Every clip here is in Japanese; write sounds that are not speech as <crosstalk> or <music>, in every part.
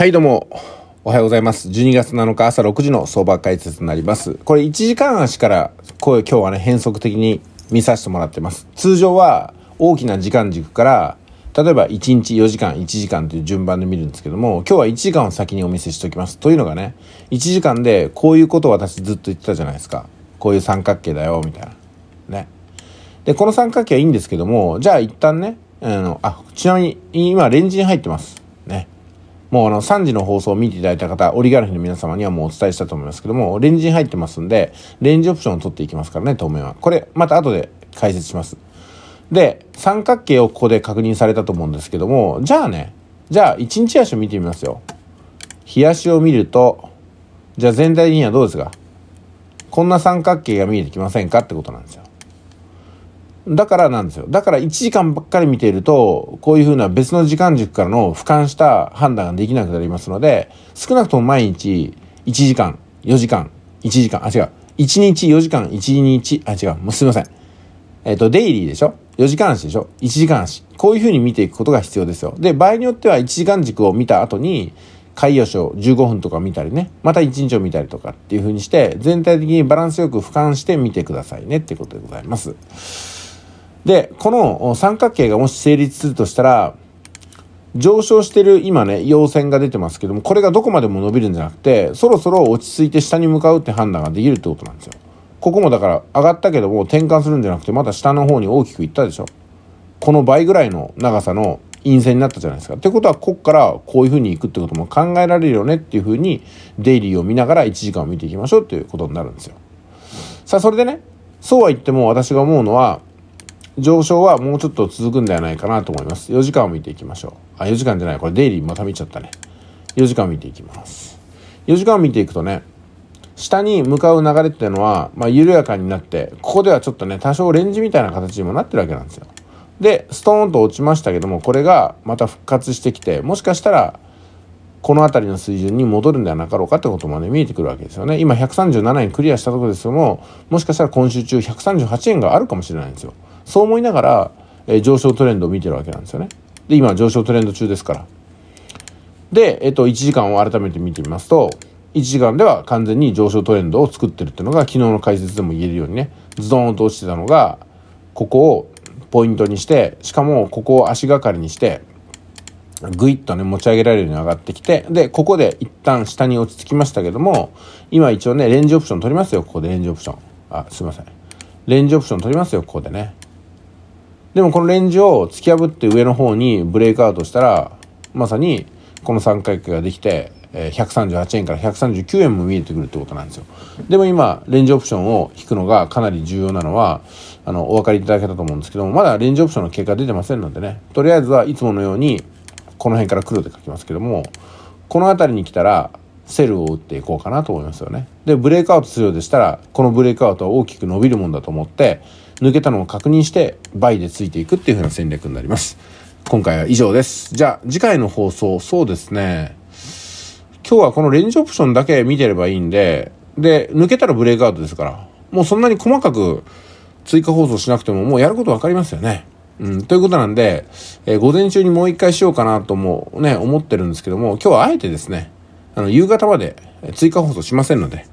はいどうもおはようございます12月7日朝6時の相場解説になりますこれ1時間足から今日はね変則的に見させてもらってます通常は大きな時間軸から例えば1日4時間1時間という順番で見るんですけども今日は1時間を先にお見せしておきますというのがね1時間でこういうことを私ずっと言ってたじゃないですかこういう三角形だよみたいなねでこの三角形はいいんですけどもじゃあ一旦ねあのあちなみに今レンジに入ってますねもうあの3時の放送を見ていただいた方、オリガルヒの皆様にはもうお伝えしたと思いますけども、レンジに入ってますんで、レンジオプションを取っていきますからね、当面は。これ、また後で解説します。で、三角形をここで確認されたと思うんですけども、じゃあね、じゃあ1日足を見てみますよ。日足を見ると、じゃあ全体的にはどうですかこんな三角形が見えてきませんかってことなんですよ。だからなんですよ。だから1時間ばっかり見ていると、こういうふうな別の時間軸からの俯瞰した判断ができなくなりますので、少なくとも毎日1時間、4時間、1時間、あ、違う。1日4時間、1日、あ、違う。もうすいません。えっ、ー、と、デイリーでしょ ?4 時間足でしょ ?1 時間足。こういうふうに見ていくことが必要ですよ。で、場合によっては1時間軸を見た後に、海洋書15分とか見たりね、また1日を見たりとかっていうふうにして、全体的にバランスよく俯瞰して見てくださいねってことでございます。で、この三角形がもし成立するとしたら、上昇してる今ね、陽線が出てますけども、これがどこまでも伸びるんじゃなくて、そろそろ落ち着いて下に向かうって判断ができるってことなんですよ。ここもだから上がったけども転換するんじゃなくてまた下の方に大きくいったでしょ。この倍ぐらいの長さの陰線になったじゃないですか。ってことはこっからこういうふうにいくってことも考えられるよねっていうふうにデイリーを見ながら1時間を見ていきましょうっていうことになるんですよ。さあそれでね、そうは言っても私が思うのは上昇はもうちょっと続くんではないかなと思います。4時間を見ていきましょう。あ、4時間じゃない。これデイリーまた見ちゃったね。4時間を見ていきます。4時間を見ていくとね、下に向かう流れっていうのは、まあ、緩やかになって、ここではちょっとね、多少レンジみたいな形にもなってるわけなんですよ。で、ストーンと落ちましたけども、これがまた復活してきて、もしかしたら、この辺りの水準に戻るんではなかろうかってことまで見えてくるわけですよね。今137円クリアしたところですけども、もしかしたら今週中138円があるかもしれないんですよ。そう思いながら、え上昇トレンドを見てるわけなんですよね。で今上昇トレンド中ですから。で、えっと、1時間を改めて見てみますと1時間では完全に上昇トレンドを作ってるっていうのが昨日の解説でも言えるようにねズドンと落ちてたのがここをポイントにしてしかもここを足がかりにしてぐいっとね持ち上げられるように上がってきてでここで一旦下に落ち着きましたけども今一応ねレンジオプション取りますよここでレンジオプションあすいませんレンジオプション取りますよここでねでもこのレンジを突き破って上の方にブレイクアウトしたら、まさにこの三回形ができて、138円から139円も見えてくるってことなんですよ。でも今、レンジオプションを引くのがかなり重要なのは、あの、お分かりいただけたと思うんですけども、まだレンジオプションの結果出てませんのでね、とりあえずはいつものように、この辺から黒で書きますけども、この辺りに来たら、セルを打っていこうかなと思いますよね。で、ブレイクアウトするようでしたら、このブレイクアウトは大きく伸びるもんだと思って、抜けたのを確認して倍でついていくっていう風な戦略になります。今回は以上です。じゃあ次回の放送、そうですね。今日はこのレンジオプションだけ見てればいいんで、で、抜けたらブレイクアウトですから、もうそんなに細かく追加放送しなくてももうやること分かりますよね。うん、ということなんで、えー、午前中にもう一回しようかなともね、思ってるんですけども、今日はあえてですね、あの、夕方まで追加放送しませんので、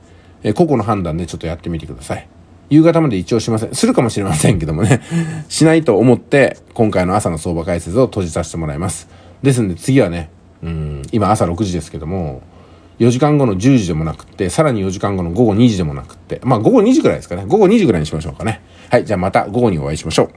えー、個々の判断でちょっとやってみてください。夕方まで一応しません。するかもしれませんけどもね <laughs> しないと思って、今回の朝の相場解説を閉じさせてもらいます。ですんで次はね、うん、今朝6時ですけども、4時間後の10時でもなくって、さらに4時間後の午後2時でもなくって、まあ午後2時くらいですかね。午後2時くらいにしましょうかね。はい、じゃあまた午後にお会いしましょう。